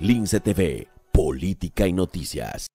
Lince TV, Política y Noticias.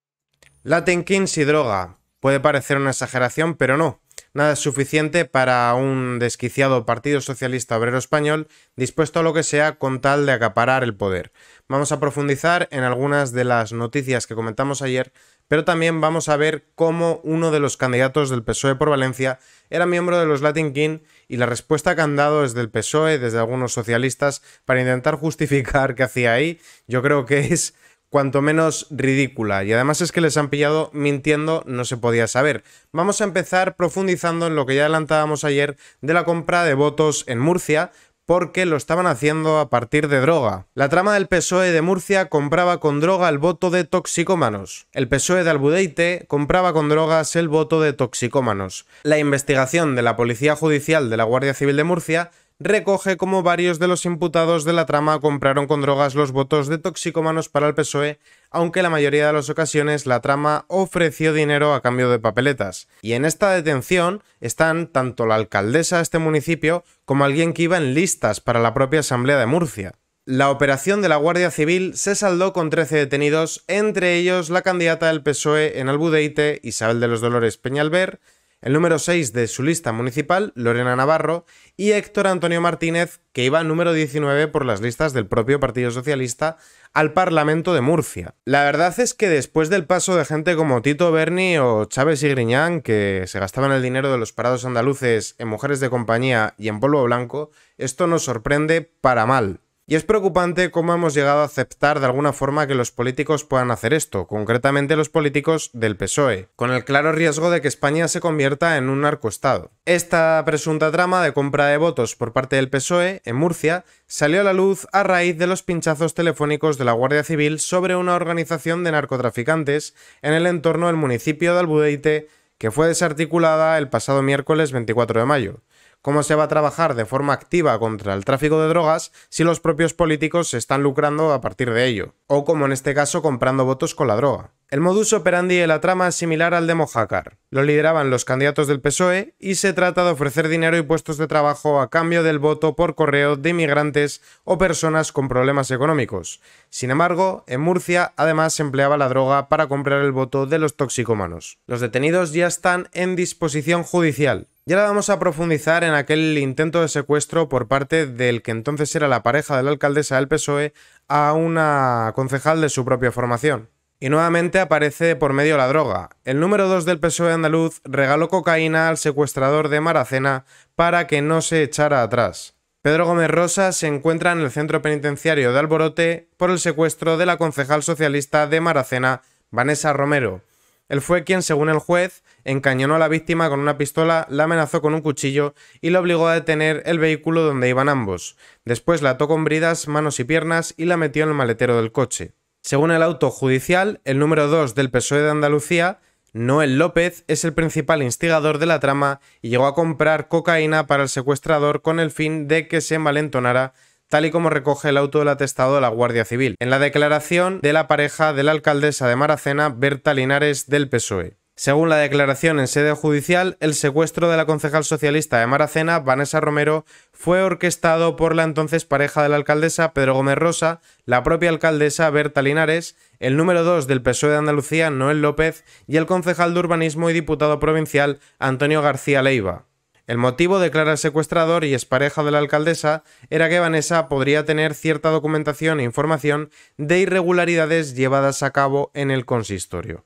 Latin Kings y droga. Puede parecer una exageración, pero no nada es suficiente para un desquiciado Partido Socialista Obrero Español dispuesto a lo que sea con tal de acaparar el poder. Vamos a profundizar en algunas de las noticias que comentamos ayer, pero también vamos a ver cómo uno de los candidatos del PSOE por Valencia era miembro de los Latin King y la respuesta que han dado desde el PSOE, desde algunos socialistas, para intentar justificar qué hacía ahí, yo creo que es cuanto menos ridícula y además es que les han pillado mintiendo, no se podía saber. Vamos a empezar profundizando en lo que ya adelantábamos ayer de la compra de votos en Murcia porque lo estaban haciendo a partir de droga. La trama del PSOE de Murcia compraba con droga el voto de toxicómanos. El PSOE de Albudeite compraba con drogas el voto de toxicómanos. La investigación de la Policía Judicial de la Guardia Civil de Murcia recoge cómo varios de los imputados de la trama compraron con drogas los votos de toxicómanos para el PSOE, aunque la mayoría de las ocasiones la trama ofreció dinero a cambio de papeletas. Y en esta detención están tanto la alcaldesa de este municipio como alguien que iba en listas para la propia Asamblea de Murcia. La operación de la Guardia Civil se saldó con 13 detenidos, entre ellos la candidata del PSOE en Albudeite, Isabel de los Dolores Peñalver, el número 6 de su lista municipal, Lorena Navarro, y Héctor Antonio Martínez, que iba número 19 por las listas del propio Partido Socialista al Parlamento de Murcia. La verdad es que después del paso de gente como Tito Berni o Chávez y Griñán, que se gastaban el dinero de los parados andaluces en mujeres de compañía y en polvo blanco, esto nos sorprende para mal. Y es preocupante cómo hemos llegado a aceptar de alguna forma que los políticos puedan hacer esto, concretamente los políticos del PSOE, con el claro riesgo de que España se convierta en un narcoestado. Esta presunta trama de compra de votos por parte del PSOE, en Murcia, salió a la luz a raíz de los pinchazos telefónicos de la Guardia Civil sobre una organización de narcotraficantes en el entorno del municipio de Albudeite, que fue desarticulada el pasado miércoles 24 de mayo. ¿Cómo se va a trabajar de forma activa contra el tráfico de drogas si los propios políticos se están lucrando a partir de ello? O como en este caso comprando votos con la droga. El modus operandi de la trama es similar al de Mojácar. Lo lideraban los candidatos del PSOE y se trata de ofrecer dinero y puestos de trabajo a cambio del voto por correo de inmigrantes o personas con problemas económicos. Sin embargo, en Murcia además se empleaba la droga para comprar el voto de los toxicómanos. Los detenidos ya están en disposición judicial ya ahora vamos a profundizar en aquel intento de secuestro por parte del que entonces era la pareja de la alcaldesa del PSOE a una concejal de su propia formación. Y nuevamente aparece por medio la droga. El número 2 del PSOE andaluz regaló cocaína al secuestrador de Maracena para que no se echara atrás. Pedro Gómez Rosa se encuentra en el centro penitenciario de Alborote por el secuestro de la concejal socialista de Maracena, Vanessa Romero, él fue quien, según el juez, encañonó a la víctima con una pistola, la amenazó con un cuchillo y la obligó a detener el vehículo donde iban ambos. Después la ató con bridas, manos y piernas y la metió en el maletero del coche. Según el auto judicial, el número 2 del PSOE de Andalucía, Noel López, es el principal instigador de la trama y llegó a comprar cocaína para el secuestrador con el fin de que se envalentonara tal y como recoge el auto del atestado de la Guardia Civil, en la declaración de la pareja de la alcaldesa de Maracena, Berta Linares del PSOE. Según la declaración en sede judicial, el secuestro de la concejal socialista de Maracena, Vanessa Romero, fue orquestado por la entonces pareja de la alcaldesa, Pedro Gómez Rosa, la propia alcaldesa, Berta Linares, el número 2 del PSOE de Andalucía, Noel López, y el concejal de urbanismo y diputado provincial, Antonio García Leiva. El motivo, de el secuestrador y pareja de la alcaldesa, era que Vanessa podría tener cierta documentación e información de irregularidades llevadas a cabo en el consistorio.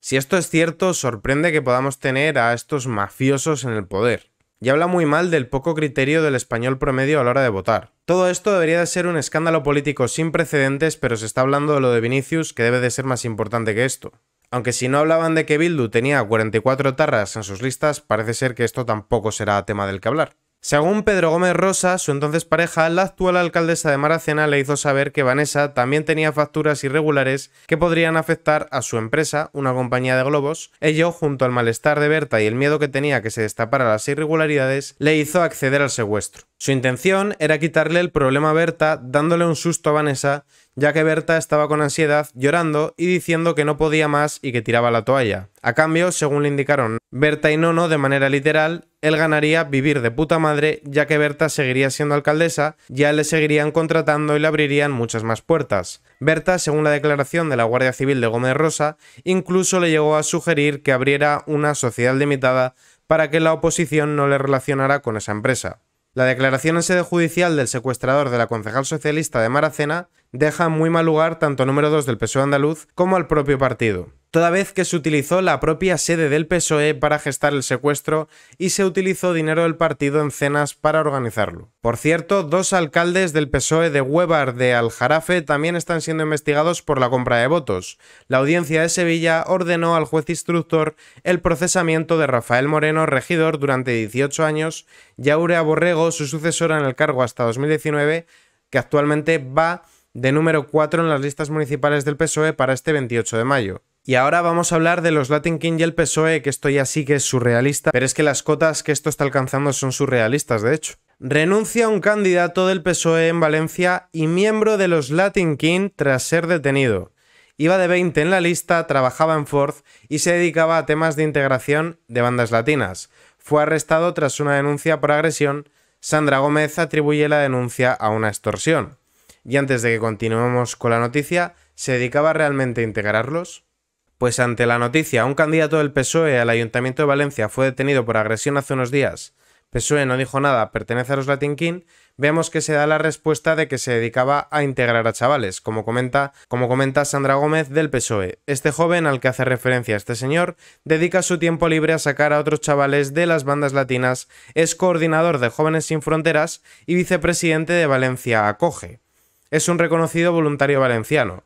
Si esto es cierto, sorprende que podamos tener a estos mafiosos en el poder. Y habla muy mal del poco criterio del español promedio a la hora de votar. Todo esto debería de ser un escándalo político sin precedentes, pero se está hablando de lo de Vinicius, que debe de ser más importante que esto. Aunque si no hablaban de que Bildu tenía 44 tarras en sus listas, parece ser que esto tampoco será tema del que hablar. Según Pedro Gómez Rosa, su entonces pareja, la actual alcaldesa de Maracena le hizo saber que Vanessa también tenía facturas irregulares que podrían afectar a su empresa, una compañía de globos. Ello, junto al malestar de Berta y el miedo que tenía que se destaparan las irregularidades, le hizo acceder al secuestro. Su intención era quitarle el problema a Berta, dándole un susto a Vanessa ya que Berta estaba con ansiedad, llorando y diciendo que no podía más y que tiraba la toalla. A cambio, según le indicaron Berta y Nono de manera literal, él ganaría vivir de puta madre ya que Berta seguiría siendo alcaldesa, ya le seguirían contratando y le abrirían muchas más puertas. Berta, según la declaración de la Guardia Civil de Gómez Rosa, incluso le llegó a sugerir que abriera una sociedad limitada para que la oposición no le relacionara con esa empresa. La declaración en sede judicial del secuestrador de la concejal socialista de Maracena deja en muy mal lugar tanto número 2 del PSOE andaluz como al propio partido. Toda vez que se utilizó la propia sede del PSOE para gestar el secuestro y se utilizó dinero del partido en cenas para organizarlo. Por cierto, dos alcaldes del PSOE de Huevar de Aljarafe también están siendo investigados por la compra de votos. La audiencia de Sevilla ordenó al juez instructor el procesamiento de Rafael Moreno, regidor durante 18 años, y Aurea Borrego, su sucesora en el cargo hasta 2019, que actualmente va de número 4 en las listas municipales del PSOE para este 28 de mayo. Y ahora vamos a hablar de los Latin King y el PSOE, que esto ya sí que es surrealista, pero es que las cotas que esto está alcanzando son surrealistas, de hecho. Renuncia un candidato del PSOE en Valencia y miembro de los Latin King tras ser detenido. Iba de 20 en la lista, trabajaba en Ford y se dedicaba a temas de integración de bandas latinas. Fue arrestado tras una denuncia por agresión. Sandra Gómez atribuye la denuncia a una extorsión. Y antes de que continuemos con la noticia, ¿se dedicaba realmente a integrarlos? Pues ante la noticia, un candidato del PSOE al Ayuntamiento de Valencia fue detenido por agresión hace unos días. PSOE no dijo nada, pertenece a los latinquín. vemos que se da la respuesta de que se dedicaba a integrar a chavales, como comenta, como comenta Sandra Gómez del PSOE. Este joven al que hace referencia este señor dedica su tiempo libre a sacar a otros chavales de las bandas latinas, es coordinador de Jóvenes Sin Fronteras y vicepresidente de Valencia Acoge es un reconocido voluntario valenciano.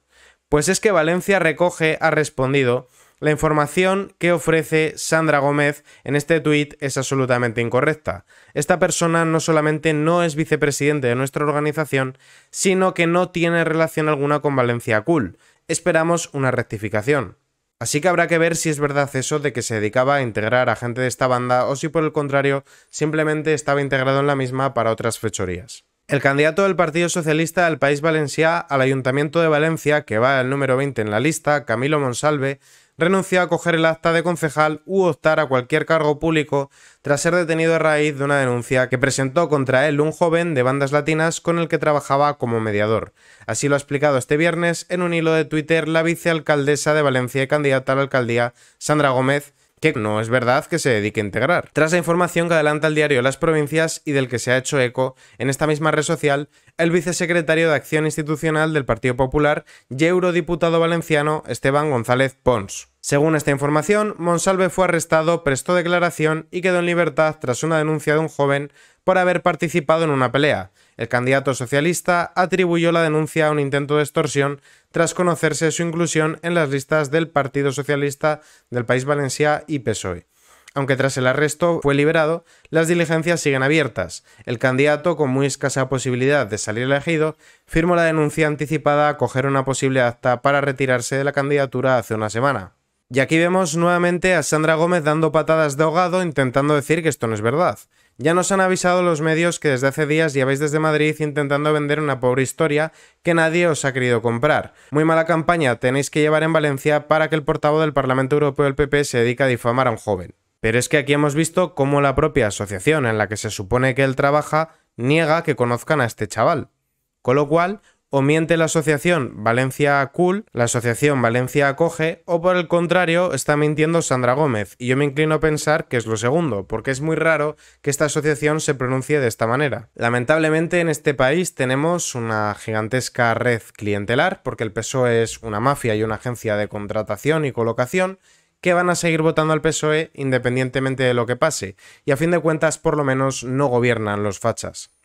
Pues es que Valencia recoge, ha respondido, la información que ofrece Sandra Gómez en este tuit es absolutamente incorrecta. Esta persona no solamente no es vicepresidente de nuestra organización, sino que no tiene relación alguna con Valencia Cool. Esperamos una rectificación. Así que habrá que ver si es verdad eso de que se dedicaba a integrar a gente de esta banda o si por el contrario simplemente estaba integrado en la misma para otras fechorías. El candidato del Partido Socialista del País Valenciá al Ayuntamiento de Valencia, que va al número 20 en la lista, Camilo Monsalve, renunció a coger el acta de concejal u optar a cualquier cargo público tras ser detenido a raíz de una denuncia que presentó contra él un joven de bandas latinas con el que trabajaba como mediador. Así lo ha explicado este viernes en un hilo de Twitter la vicealcaldesa de Valencia y candidata a la alcaldía, Sandra Gómez, que no es verdad que se dedique a integrar. Tras la información que adelanta el diario Las Provincias y del que se ha hecho eco en esta misma red social, el vicesecretario de Acción Institucional del Partido Popular y eurodiputado valenciano Esteban González Pons. Según esta información, Monsalve fue arrestado, prestó declaración y quedó en libertad tras una denuncia de un joven por haber participado en una pelea. El candidato socialista atribuyó la denuncia a un intento de extorsión tras conocerse su inclusión en las listas del Partido Socialista del País Valencia y PSOE. Aunque tras el arresto fue liberado, las diligencias siguen abiertas. El candidato, con muy escasa posibilidad de salir elegido, firmó la denuncia anticipada a coger una posible acta para retirarse de la candidatura hace una semana. Y aquí vemos nuevamente a Sandra Gómez dando patadas de ahogado intentando decir que esto no es verdad. Ya nos han avisado los medios que desde hace días lleváis desde Madrid intentando vender una pobre historia que nadie os ha querido comprar. Muy mala campaña tenéis que llevar en Valencia para que el portavoz del Parlamento Europeo del PP se dedique a difamar a un joven. Pero es que aquí hemos visto cómo la propia asociación en la que se supone que él trabaja niega que conozcan a este chaval. Con lo cual, o miente la asociación Valencia Cool, la asociación Valencia Acoge, o por el contrario está mintiendo Sandra Gómez, y yo me inclino a pensar que es lo segundo, porque es muy raro que esta asociación se pronuncie de esta manera. Lamentablemente en este país tenemos una gigantesca red clientelar, porque el PSOE es una mafia y una agencia de contratación y colocación, que van a seguir votando al PSOE independientemente de lo que pase, y a fin de cuentas por lo menos no gobiernan los fachas.